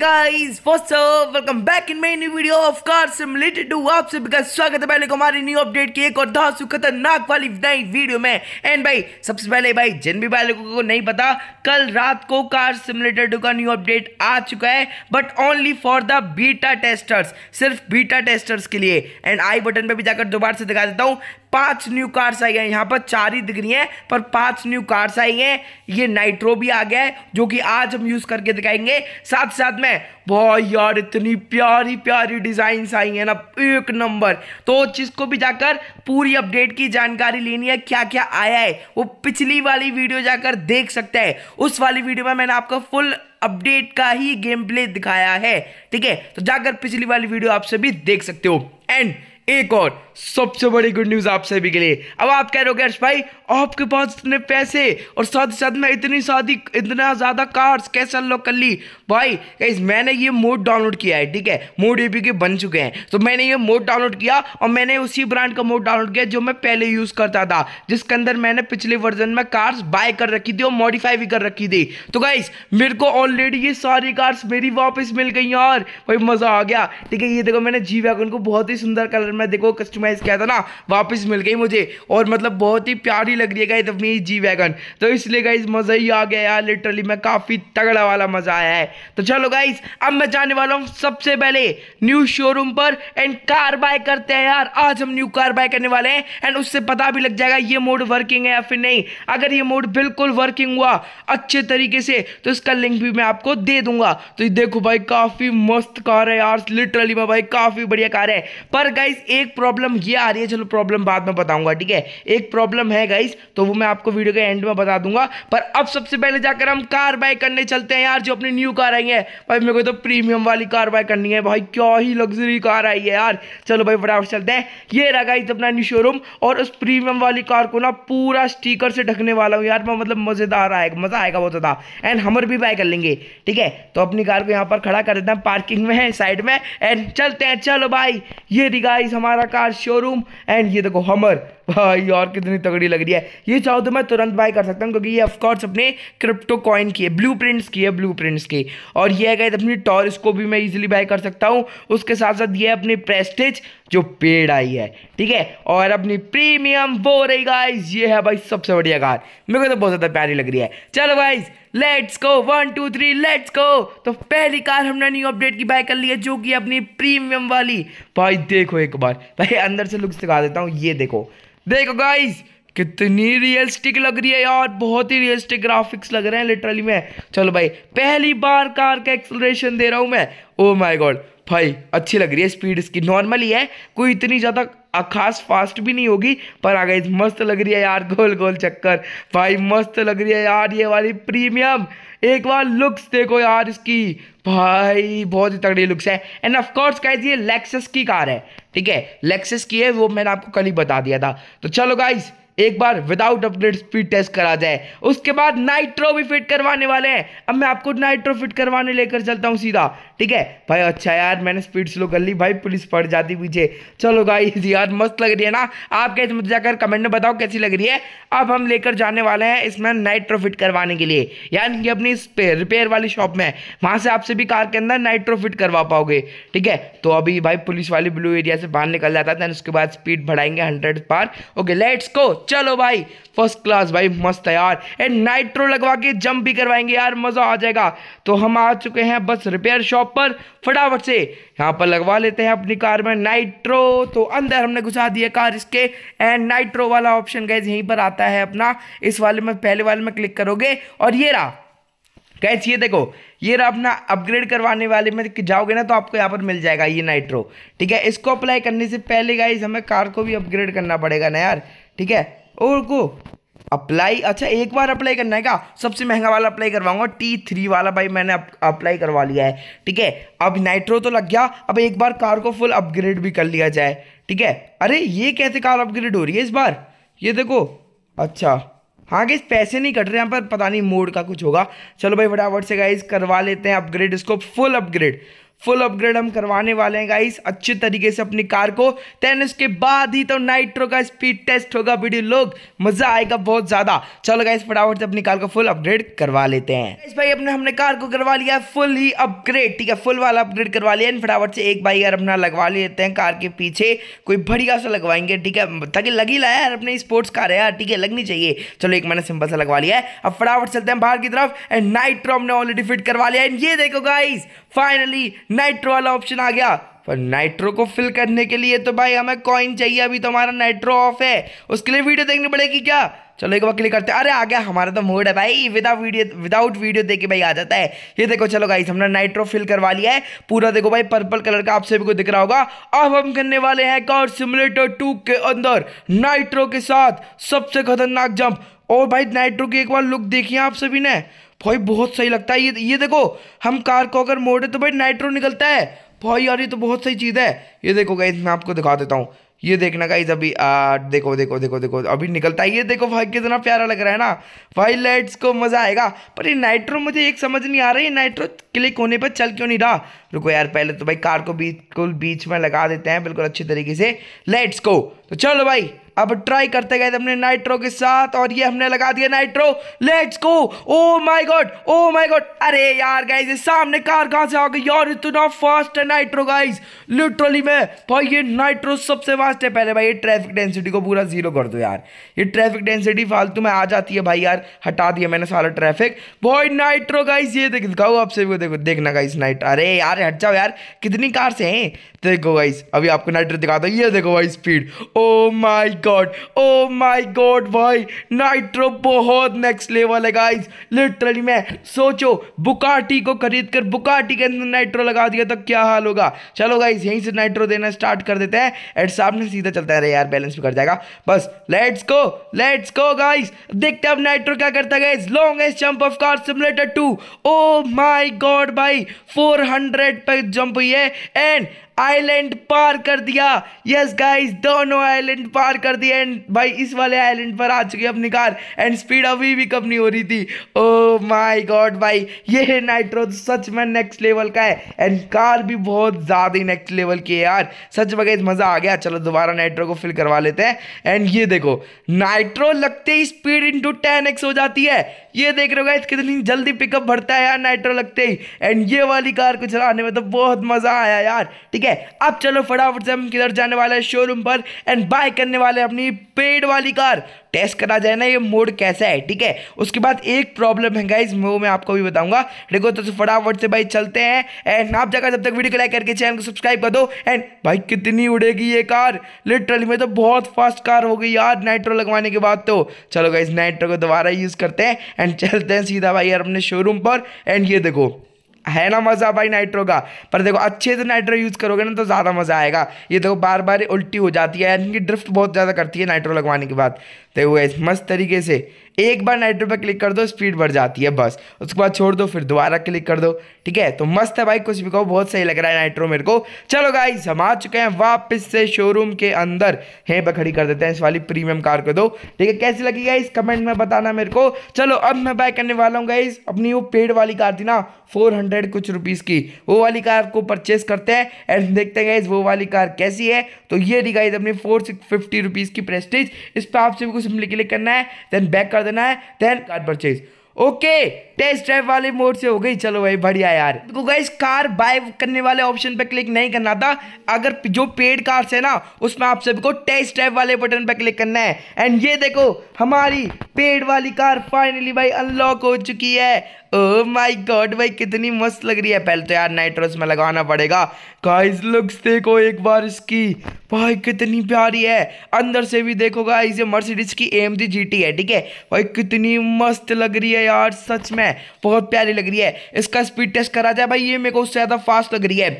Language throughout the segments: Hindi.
guys first welcome back in new video of car sim two आप सभी का स्वागत है पहले को हमारी न्यू अपडेट की एक और दस खतरनाक वाली नई वीडियो में एंड भाई सबसे पहले भाई जिन भी भाई लोगों को नहीं पता कल रात को कार सिमुलेटर टू का न्यू अपडेट आ चुका है but only for the beta testers सिर्फ बीटा टेस्टर्स के लिए एंड आई बटन पर भी जाकर दोबारा से दिखा देता हूँ पांच न्यू कार्स आई हैं यहाँ पर चार ही दिख रही हैं पर पांच न्यू कार्स आई हैं ये नाइट्रो भी आ गया है जो कि आज हम यूज़ करके दिखाएंगे साथ साथ में भाई यार इतनी प्यारी प्यारी डिजाइन आई है ना एक नंबर तो चीज़ को भी जाकर पूरी अपडेट की जानकारी लेनी है क्या क्या आया है वो पिछली वाली वीडियो जाकर देख सकते हैं उस वाली वीडियो में मैंने आपको फुल अपडेट का ही गेम प्ले दिखाया है ठीक है तो जाकर पिछली वाली वीडियो आपसे भी देख सकते हो एंड एक और सबसे बड़ी गुड न्यूज़ आप सभी के लिए अब आप कह रहे हो हर्ष भाई आपके पास इतने पैसे और साथ ही साथ में इतनी शादी इतना ज़्यादा कार्ड्स कैसे अनलॉक कर ली भाई कैस मैंने ये मोड डाउनलोड किया है ठीक है मोड ए के बन चुके हैं तो मैंने ये मोड डाउनलोड किया और मैंने उसी ब्रांड का मोड डाउनलोड किया जो मैं पहले यूज़ करता था जिसके अंदर मैंने पिछले वर्जन में कार्स बाय कर रखी थी और मॉडिफाई भी कर रखी थी तो गाइस मेरे को ऑलरेडी ये सारी कार्स मेरी वापस मिल गई यार भाई मज़ा आ गया ठीक है ये देखो मैंने जी वैगन को बहुत ही सुंदर कलर में देखो कस्टमर कस्टमाइज किया था ना वापस मिल गई मुझे और मतलब बहुत ही प्यारी लग रही है गाइज अपनी जी वैगन तो इसलिए गाइज मज़ा ही आ गया यार लिटरली मैं काफ़ी तगड़ा वाला मज़ा आया है तो चलो गाइज अब मैं जाने वाला हूँ सबसे पहले न्यू शोरूम पर एंड कार बाय करते हैं यार आज हम न्यू कार बाय करने वाले हैं एंड उससे पता भी लग जाएगा ये मोड वर्किंग है या फिर नहीं अगर ये मोड बिल्कुल वर्किंग हुआ अच्छे तरीके से तो इसका लिंक भी मैं आपको दे दूंगा तो देखो भाई काफ़ी मस्त कार है यार लिटरली मैं भाई काफ़ी बढ़िया कार है पर गाइज एक प्रॉब्लम प्रॉब्लम ये आ रही है चलो प्रॉब्लम बाद में बताऊंगा ठीक है एक प्रॉब्लम है गाइस तो वो मैं आपको वीडियो के एंड में बता दूंगा पर अब सबसे पहले जाकर हम कार बाय करने चलते हैं यार जो अपनी न्यू कार आई है भाई मेरे को तो प्रीमियम वाली कार बाय करनी है भाई क्या ही लग्जरी कार आई है यार चलो भाई फटाफट चलते हैं ये रहा गाइस अपना न्यू शोरूम और उस प्रीमियम वाली कार को ना पूरा स्टीकर से ढकने वाला हूँ यार मैं मतलब मज़ेदार आएगा मज़ा आएगा बहुत ज़्यादा एंड हमर भी बाय कर लेंगे ठीक है तो अपनी कार को यहाँ पर खड़ा कर देता हैं पार्किंग में है साइड में एंड चलते हैं चलो भाई ये रही हमारा कार शोरूम एंड ये देखो हमर भाई और कितनी तगड़ी लग रही है ये चाहो तो मैं तुरंत बाय कर सकता हूँ क्योंकि ये ऑफकोर्स अपने क्रिप्टो कॉइन की है ब्लू प्रिंट्स की है ब्लू प्रिंट्स की और ये है गए अपनी टॉरस को भी मैं इजिली बाय कर सकता हूँ उसके साथ साथ ये अपनी प्रेस्टेज जो पेड़ आई है ठीक है और अपनी प्रीमियम वो रही गाइज ये है भाई सबसे बढ़िया कार मेरे को तो बहुत ज़्यादा प्यारी लग रही है चलो guys let's go one two three let's go तो पहली कार हमने न्यू अपडेट की बाय कर ली है जो कि अपनी प्रीमियम वाली भाई देखो एक बार भाई अंदर से लुक्स दिखा देता हूँ ये देखो देखो गाइस कितनी रियलिस्टिक लग रही है यार बहुत ही रियलिस्टिक ग्राफिक्स लग रहे हैं लिटरली में चलो भाई पहली बार कार का एक्सलरेशन दे रहा हूं मैं ओ माय गॉड भाई अच्छी लग रही है स्पीड इसकी नॉर्मल ही है कोई इतनी ज़्यादा खास फास्ट भी नहीं होगी पर आ गई मस्त लग रही है यार गोल गोल चक्कर भाई मस्त लग रही है यार ये वाली प्रीमियम एक बार लुक्स देखो यार इसकी भाई बहुत ही तगड़ी लुक्स है एंड ऑफ कोर्स गाइज ये लेक्सस की कार है ठीक है लेक्सस की है वो मैंने आपको कल ही बता दिया था तो चलो गाइज़ एक बार विदाउट अपग्रेड स्पीड टेस्ट करा जाए उसके बाद नाइट्रो भी फिट करवाने वाले हैं अब मैं आपको नाइट्रो फिट करवाने लेकर चलता हूँ सीधा ठीक है भाई अच्छा यार मैंने स्पीड स्लो कर ली भाई पुलिस पड़ जाती पीछे चलो गाइस यार मस्त लग रही है ना आप कैसे मुझे जाकर कमेंट में बताओ कैसी लग रही है अब हम लेकर जाने वाले हैं इसमें नाइट्रो फिट करवाने के लिए यानी कि अपनी रिपेयर वाली शॉप में वहाँ से आपसे भी कार के अंदर नाइट्रो फिट करवा पाओगे ठीक है तो अभी भाई पुलिस वाली ब्लू एरिया से बाहर निकल जाता है उसके बाद स्पीड बढ़ाएंगे हंड्रेड पार ओके लेट्स को चलो भाई फर्स्ट क्लास भाई मस्त है यार एंड नाइट्रो लगवा के जंप भी करवाएंगे यार मज़ा आ जाएगा तो हम आ चुके हैं बस रिपेयर शॉप पर फटाफट से यहाँ पर लगवा लेते हैं अपनी कार में नाइट्रो तो अंदर हमने घुसा दिया कार इसके एंड नाइट्रो वाला ऑप्शन गैज यहीं पर आता है अपना इस वाले में पहले वाले में क्लिक करोगे और ये रहा गैस ये देखो ये रहा अपना अपग्रेड करवाने वाले में जाओगे ना तो आपको यहाँ पर मिल जाएगा ये नाइट्रो ठीक है इसको अप्लाई करने से पहले गाइज हमें कार को भी अपग्रेड करना पड़ेगा ना यार ठीक है और गो अप्लाई अच्छा एक बार अप्लाई करना है क्या सबसे महंगा वाला अप्लाई करवाऊंगा टी थ्री वाला भाई मैंने अप्लाई करवा लिया है ठीक है अब नाइट्रो तो लग गया अब एक बार कार को फुल अपग्रेड भी कर लिया जाए ठीक है अरे ये कैसे कार अपग्रेड हो रही है इस बार ये देखो अच्छा हाँ गाइज पैसे नहीं कट रहे हैं पर पता नहीं मोड का कुछ होगा चलो भाई फटाफट से गाइज करवा लेते हैं अपग्रेड इसको फुल अपग्रेड फुल अपग्रेड हम करवाने वाले हैं गाइस अच्छे तरीके से अपनी कार को देन उसके बाद ही तो नाइट्रो का स्पीड टेस्ट होगा वीडियो लोग मजा आएगा बहुत ज्यादा चलो गाइस फटाफट से अपनी कार को फुल अपग्रेड करवा लेते हैं गाइस भाई अपने हमने कार को करवा लिया है फुल ही अपग्रेड ठीक है फुल वाला अपग्रेड करवा लिया फटाफट से एक बाई यार अपना लगवा लेते हैं कार के पीछे कोई बढ़िया सा लगवाएंगे ठीक है ताकि लग ही लाया यार अपने स्पोर्ट्स कार है यार ठीक है लगनी चाहिए चलो एक मैंने सिंपल सा लगवा लिया है अब फटाफट चलते हैं बाहर की तरफ एंड नाइट्रो हमने ऑलरेडी फिट करवा लिया है ये देखो गाइज फाइनली नाइट्रो वाला ऑप्शन आ गया पर नाइट्रो को फिल करने के लिए तो भाई हमें कॉइन चाहिए अभी तो हमारा नाइट्रो ऑफ है उसके लिए वीडियो देखनी पड़ेगी क्या चलो एक बार क्लिक करते हैं अरे आ गया हमारा तो मूड है भाई विदाउट वीडियो विदाउट वीडियो देखे भाई आ जाता है ये देखो चलो गाइस हमने नाइट्रो फिल करवा लिया है पूरा देखो भाई पर्पल कलर का आप सभी को दिख रहा होगा अब हम करने वाले हैं कार सिमुलेटर टू के अंदर नाइट्रो के साथ सबसे खतरनाक जंप और भाई नाइट्रो की एक बार लुक देखिए आप सभी ने भाई बहुत सही लगता है ये ये देखो हम कार को अगर मोड़े तो भाई नाइट्रो निकलता है भाई यार ये तो बहुत सही चीज़ है ये देखो गाइस मैं आपको दिखा देता हूँ ये देखना का अभी आ, देखो देखो देखो देखो अभी निकलता है ये देखो भाई कितना प्यारा लग रहा है ना भाई लाइट्स को मज़ा आएगा पर ये नाइट्रो मुझे एक समझ नहीं आ रही नाइट्रो क्लिक होने पर चल क्यों नहीं रहा रुको यार पहले तो भाई कार को बिल्कुल बीच में लगा देते हैं बिल्कुल अच्छी तरीके से लाइट्स को तो चलो भाई अब ट्राई करते गए हमने नाइट्रो के साथ और ये हमने लगा दिया nitro let's go oh my god oh my god अरे यार गाइज ये सामने कार कहां से आ गई यार इतना फास्ट है नाइट्रो गाइज लिटरली मैं भाई ये नाइट्रो सबसे फास्ट है पहले भाई ये ट्रैफिक डेंसिटी को पूरा जीरो कर दो यार ये ट्रैफिक डेंसिटी फालतू में आ जाती है भाई यार हटा दिया मैंने सारा ट्रैफिक भाई नाइट्रो गाइज ये देख दिखाओ आप सभी को देखो देखना गाइज नाइट्रो अरे यार हट जाओ यार कितनी कार से हैं देखो गाइज अभी आपको नाइट्रो दिखाता हूँ ये देखो भाई speed oh my god oh my god भाई नाइट्रो बहुत नेक्स्ट लेवल है गाइस लिटरली मैं सोचो बुकाटी को खरीद कर बुकाटी के अंदर नाइट्रो लगा दिया तो क्या हाल होगा चलो गाइस यहीं से नाइट्रो देना स्टार्ट कर देते हैं एड सामने सीधा चलता है यार बैलेंस भी कर जाएगा बस लेट्स को लेट्स को गाइज देखते अब नाइट्रो क्या करता है guys longest jump of car simulator two oh my god भाई फोर हंड्रेड पर जंप हुई है एंड आइलैंड पार कर दिया यस गाइस दोनों आइलैंड पार कर दिया एंड भाई इस वाले आइलैंड पर आ चुकी अपनी कार एंड स्पीड अभी भी कम नहीं हो रही थी ओ माय गॉड भाई ये नाइट्रो सच में नेक्स्ट लेवल का है एंड कार भी बहुत ज़्यादा ही नेक्स्ट लेवल की है यार सच में मज़ा आ गया चलो दोबारा नाइट्रो को फिल करवा लेते हैं एंड ये देखो नाइट्रो लगते ही स्पीड इंटू टेन एक्स हो जाती है ये देख रहे हो गाइस कितनी जल्दी पिकअप भरता है यार नाइट्रो लगते ही एंड ये वाली कार को चलाने में तो बहुत मज़ा आया यार ठीक ठीक है अब चलो फटाफट से हम किधर जाने वाले हैं शोरूम पर एंड बाय करने वाले हैं अपनी पेड वाली कार टेस्ट करा जाए ना ये मोड कैसा है ठीक है उसके बाद एक प्रॉब्लम है गाइज वो मैं आपको भी बताऊंगा देखो तो, तो फटाफट से भाई चलते हैं एंड आप जगह जब तक वीडियो को लाइक करके चैनल को सब्सक्राइब कर दो एंड भाई कितनी उड़ेगी ये कार लिटरली में तो बहुत फास्ट कार हो गई यार नाइट्रो लगवाने के बाद तो चलो गाइज नाइट्रो को दोबारा यूज़ करते हैं एंड चलते हैं सीधा भाई यार अपने शोरूम पर एंड ये देखो है ना मज़ा भाई नाइट्रो का पर देखो अच्छे से नाइट्रो यूज़ करोगे ना तो ज़्यादा मज़ा आएगा ये देखो बार बार उल्टी हो जाती है यानी कि ड्रिफ्ट बहुत ज़्यादा करती है नाइट्रो लगवाने के बाद तो हुए मस्त तरीके से एक बार नाइट्रो पर क्लिक कर दो स्पीड बढ़ जाती है बस उसके बाद छोड़ दो फिर दोबारा क्लिक कर दो ठीक है तो मस्त है भाई कुछ भी कहो बहुत सही लग रहा है नाइट्रो मेरे को चलो भाई हम आ चुके हैं वापस से शोरूम के अंदर है पर खड़ी कर देते हैं इस वाली प्रीमियम कार को दो ठीक है कैसी लगी गाइस कमेंट में बताना मेरे को चलो अब मैं बाय करने वाला हूँ गाइस अपनी वो पेड़ वाली कार थी ना फोर हंड्रेड कुछ रुपीज़ की वो वाली कार को परचेस करते हैं एंड देखते हैं गाइज वो वाली कार कैसी है तो ये दी गाइज अपनी फोर सिक्स फिफ्टी रुपीज़ की प्रेस्टीज इस पर आपसे भी कुछ कुछ के लिए करना है देन बैक कर देना है then car purchase okay test drive वाले मोड से हो गई चलो भाई बढ़िया यार देखो गाइस कार बाय करने वाले ऑप्शन पे क्लिक नहीं करना था अगर जो पेड कार्स है ना उसमें आप सभी को टेस्ट ड्राइव वाले बटन पे क्लिक करना है एंड ये देखो हमारी पेड वाली कार फाइनली भाई अनलॉक हो चुकी है ओ माय गॉड भाई कितनी मस्त लग रही है पहले तो यार नाइट रोज में लगाना पड़ेगा गाइस लुक्स देखो एक बार इसकी भाई कितनी प्यारी है अंदर से भी देखो गाइस ये मर्सिडीज की एम जी है ठीक है भाई कितनी मस्त लग रही है यार सच में बहुत प्यारी लग रही है इसका स्पीड टेस्ट करा जाए भाई ये मेरे को उससे ज़्यादा फास्ट लग रही है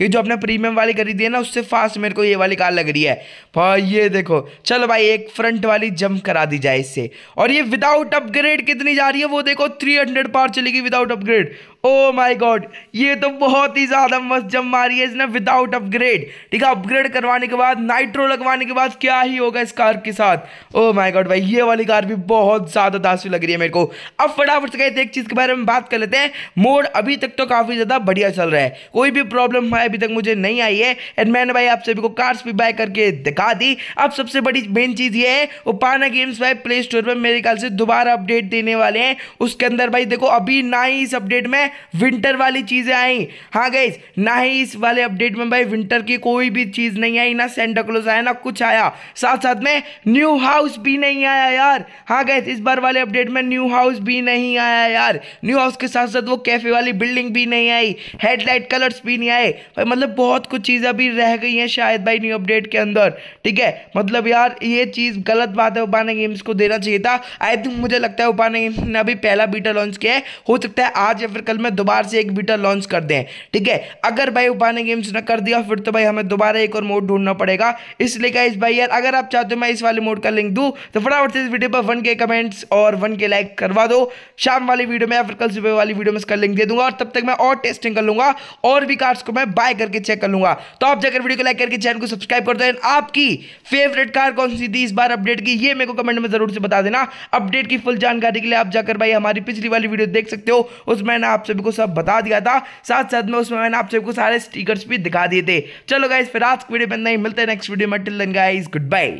ये जो अपने प्रीमियम वाली खरीदी है ना उससे फास्ट मेरे को ये वाली कार लग रही है भाई ये देखो चलो भाई एक फ्रंट वाली जंप करा दी जाए इससे और ये विदाउट अपग्रेड कितनी जा रही है वो देखो थ्री हंड्रेड पार चलेगी without upgrade oh my god ये तो बहुत ही ज़्यादा मस्त जम मारी है इसने विदाउट अपग्रेड ठीक है अपग्रेड करवाने के बाद नाइट्रो लगवाने के बाद क्या ही होगा इस कार के साथ ओ माई गॉड भाई ये वाली कार भी बहुत ज़्यादा दासी लग रही है मेरे को अब फटाफट से कहते एक चीज़ के बारे में बात कर लेते हैं मोड अभी तक तो काफ़ी ज़्यादा बढ़िया चल रहा है कोई भी प्रॉब्लम है अभी तक मुझे नहीं आई है एंड मैंने भाई आप सभी को कार्स भी बाय करके दिखा दी अब सबसे बड़ी मेन चीज़ ये है वो पाना गेम्स भाई प्ले स्टोर पर मेरे ख्याल से दोबारा अपडेट देने वाले हैं उसके अंदर भाई देखो अभी ना ही इस अपडेट में विंटर वाली चीज़ें आई हाँ गई ना ही इस वाले अपडेट में भाई विंटर की कोई भी चीज़ नहीं आई ना सेंटाक्लोज आया ना कुछ आया साथ साथ में न्यू हाउस भी नहीं आया यार हाँ गए इस बार वाले अपडेट में न्यू हाउस भी नहीं आया यार न्यू हाउस के साथ साथ वो कैफ़े वाली बिल्डिंग भी नहीं आई हेडलाइट कलर्स भी नहीं आए भाई मतलब बहुत कुछ चीज़ें अभी रह गई हैं शायद भाई न्यू अपडेट के अंदर ठीक है मतलब यार ये चीज़ गलत बात है उपाने गेम्स को देना चाहिए था आई थिंक मुझे लगता है उपाने गेम्स ने अभी पहला बीटा लॉन्च किया है हो सकता है आज या फिर कल में दोबारा से एक बीटा लॉन्च कर दें ठीक है अगर भाई उपाने गेम्स ने कर दिया फिर तो भाई हमें दोबारा एक और मोड ढूंढना पड़ेगा इसलिए क्या इस भाई यार अगर आप चाहते हो मैं इस वाले मोड का लिंक दूँ तो फटाफट से इस वीडियो पर वन के कमेंट्स और वन के लाइक करवा दो शाम वाली वीडियो में या फिर कल सुबह वाली वीडियो में इसका लिंक दे दूंगा और तब तक मैं और टेस्टिंग कर लूँगा और भी कार्ड्स को मैं बाय करके चेक कर लूँगा तो आप जाकर वीडियो को लाइक करके चैनल को सब्सक्राइब कर दो आपकी फेवरेट कार कौन सी थी इस बार अपडेट की ये मेरे को कमेंट में ज़रूर से बता देना अपडेट की फुल जानकारी के लिए आप जाकर भाई हमारी पिछली वाली वीडियो देख सकते हो उसमें ना आपसे सभी को सब बता दिया था साथ साथ में उसमें मैंने आप सभी को सारे स्टिकर्स भी दिखा दिए थे चलो गाइज फिर आज की वीडियो में नहीं मिलते नेक्स्ट वीडियो में टिल गाइज गुड बाय